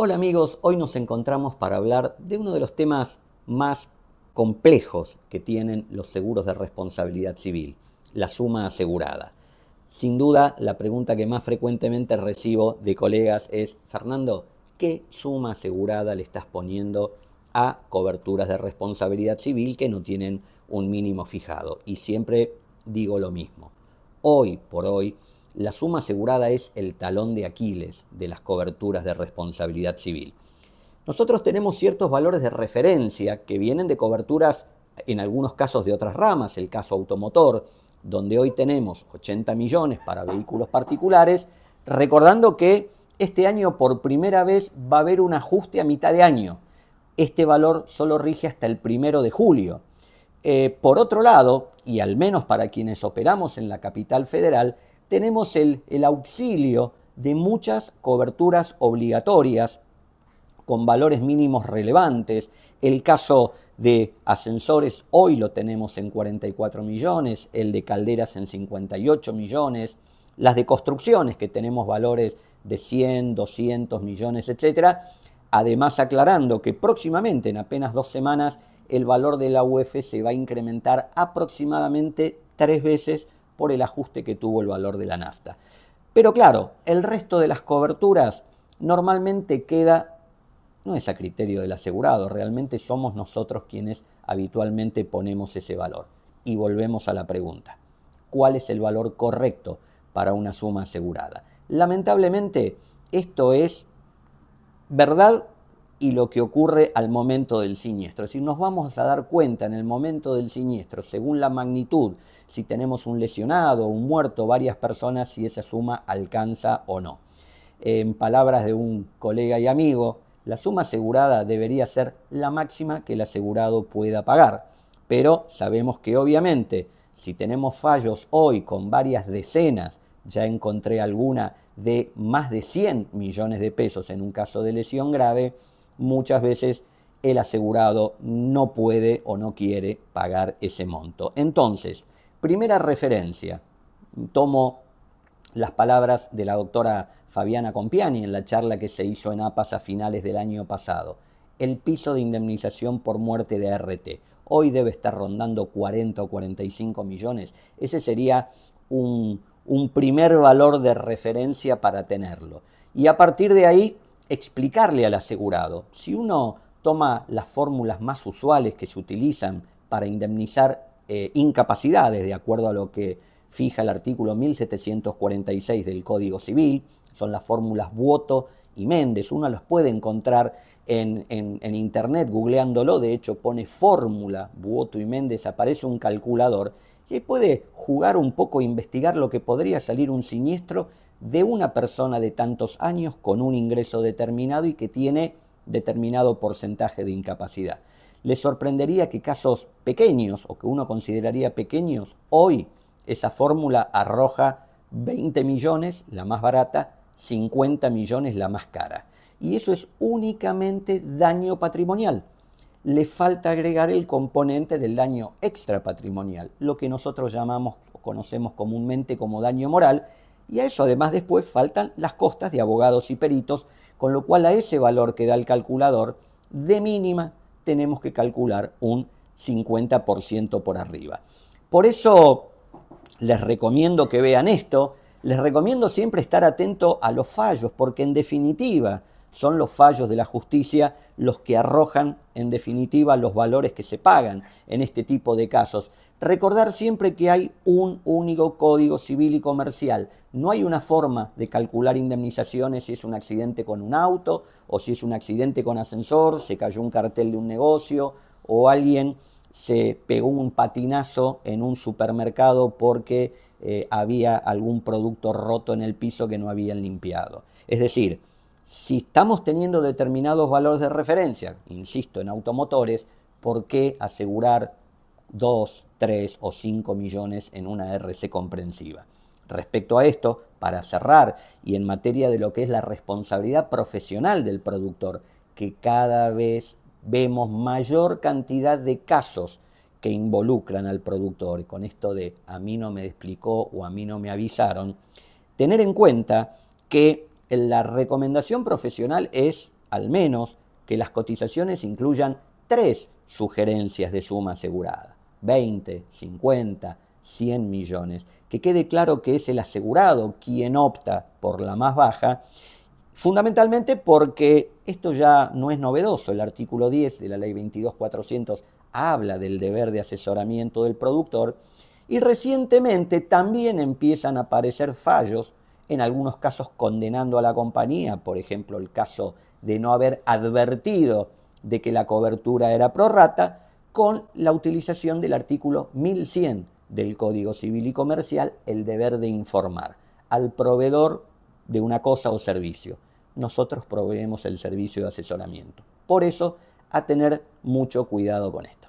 Hola amigos, hoy nos encontramos para hablar de uno de los temas más complejos que tienen los seguros de responsabilidad civil, la suma asegurada. Sin duda, la pregunta que más frecuentemente recibo de colegas es, Fernando, ¿qué suma asegurada le estás poniendo a coberturas de responsabilidad civil que no tienen un mínimo fijado? Y siempre digo lo mismo. Hoy por hoy, la suma asegurada es el talón de Aquiles de las coberturas de responsabilidad civil. Nosotros tenemos ciertos valores de referencia que vienen de coberturas en algunos casos de otras ramas, el caso automotor, donde hoy tenemos 80 millones para vehículos particulares, recordando que este año por primera vez va a haber un ajuste a mitad de año. Este valor solo rige hasta el primero de julio. Eh, por otro lado, y al menos para quienes operamos en la capital federal, tenemos el, auxilio de muchas coberturas obligatorias con valores mínimos relevantes. El caso de ascensores hoy lo tenemos en 44 millones, el de calderas en 58 millones, las de construcciones que tenemos valores de 100, 200 millones, etc. Además aclarando que próximamente, en apenas dos semanas, el valor de la UF se va a incrementar aproximadamente tres veces por el ajuste que tuvo el valor de la nafta. Pero claro, el resto de las coberturas normalmente queda, no es a criterio del asegurado, realmente somos nosotros quienes habitualmente ponemos ese valor. Y volvemos a la pregunta, ¿cuál es el valor correcto para una suma asegurada? Lamentablemente, esto es verdad y lo que ocurre al momento del siniestro. Si nos vamos a dar cuenta en el momento del siniestro, según la magnitud, si tenemos un lesionado, un muerto, varias personas, si esa suma alcanza o no. En palabras de un colega y amigo, la suma asegurada debería ser la máxima que el asegurado pueda pagar. Pero sabemos que obviamente, si tenemos fallos hoy con varias decenas, ya encontré alguna de más de 100 millones de pesos en un caso de lesión grave, muchas veces el asegurado no puede o no quiere pagar ese monto. Entonces, primera referencia, tomo las palabras de la doctora Fabiana Compiani en la charla que se hizo en APAS a finales del año pasado. El piso de indemnización por muerte de RT hoy debe estar rondando 40 o 45 millones. Ese sería un primer valor de referencia para tenerlo. Y a partir de ahí explicarle al asegurado. Si uno toma las fórmulas más usuales que se utilizan para indemnizar eh, incapacidades, de acuerdo a lo que fija el artículo 1746 del Código Civil, son las fórmulas Buoto y Méndez, uno las puede encontrar en, internet googleándolo, de hecho pone fórmula Buoto y Méndez, aparece un calculador y puede jugar un poco, investigar lo que podría salir un siniestro de una persona de tantos años con un ingreso determinado y que tiene determinado porcentaje de incapacidad. Le sorprendería que casos pequeños o que uno consideraría pequeños, hoy esa fórmula arroja 20 millones, la más barata, 50 millones, la más cara. Y eso es únicamente daño patrimonial. Le falta agregar el componente del daño extrapatrimonial, lo que nosotros llamamos o conocemos comúnmente como daño moral, y a eso además después faltan las costas de abogados y peritos, con lo cual a ese valor que da el calculador, de mínima tenemos que calcular un 50% por arriba. Por eso les recomiendo que vean esto, les recomiendo siempre estar atento a los fallos, porque en definitiva son los fallos de la justicia los que arrojan, en definitiva, los valores que se pagan en este tipo de casos. Recordar siempre que hay un único código civil y comercial. No hay una forma de calcular indemnizaciones si es un accidente con un auto o si es un accidente con ascensor, se cayó un cartel de un negocio o alguien se pegó un patinazo en un supermercado porque eh, había algún producto roto en el piso que no habían limpiado. Es decir, si estamos teniendo determinados valores de referencia, insisto, en automotores, ¿por qué asegurar 2, 3 o 5 millones en una RC comprensiva? Respecto a esto, para cerrar, y en materia de lo que es la responsabilidad profesional del productor, que cada vez vemos mayor cantidad de casos que involucran al productor, con esto de a mí no me explicó o a mí no me avisaron, tener en cuenta que la recomendación profesional es, al menos, que las cotizaciones incluyan tres sugerencias de suma asegurada, 20, 50, 100 millones, que quede claro que es el asegurado quien opta por la más baja, fundamentalmente porque esto ya no es novedoso, el artículo 10 de la ley 22400 habla del deber de asesoramiento del productor y recientemente también empiezan a aparecer fallos en algunos casos condenando a la compañía, por ejemplo el caso de no haber advertido de que la cobertura era prorrata, con la utilización del artículo 1100 del Código Civil y Comercial, el deber de informar al proveedor de una cosa o servicio. Nosotros proveemos el servicio de asesoramiento. Por eso, a tener mucho cuidado con esto.